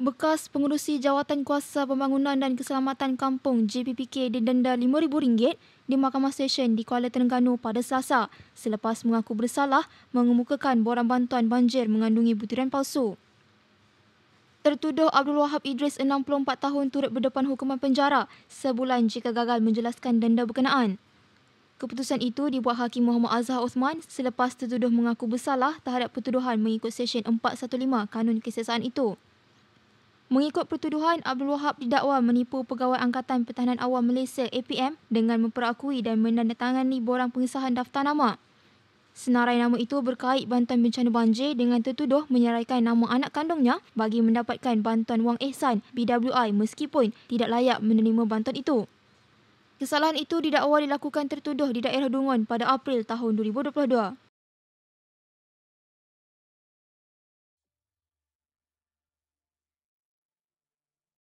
Bekas pengurusi Jawatan Kuasa Pembangunan dan Keselamatan Kampung JPPK didenda RM5,000 di Mahkamah Stesen di Kuala Terengganu pada Selasa selepas mengaku bersalah mengemukakan borang bantuan banjir mengandungi butiran palsu. Tertuduh Abdul Wahab Idris, 64 tahun, turut berdepan hukuman penjara sebulan jika gagal menjelaskan denda berkenaan. Keputusan itu dibuat Hakim Muhammad Azhar Osman selepas tertuduh mengaku bersalah terhadap pertuduhan mengikut Sesyen 415 Kanun Kesesaan itu. Mengikut pertuduhan, Abdul Wahab didakwa menipu Pegawai Angkatan Pertahanan Awam Malaysia APM dengan memperakui dan menandatangani borang pengesahan daftar nama. Senarai nama itu berkait bantuan bencana banjir dengan tertuduh menyerahkan nama anak kandungnya bagi mendapatkan bantuan wang ihsan BWI meskipun tidak layak menerima bantuan itu. Kesalahan itu didakwa dilakukan tertuduh di daerah Dungun pada April tahun 2022.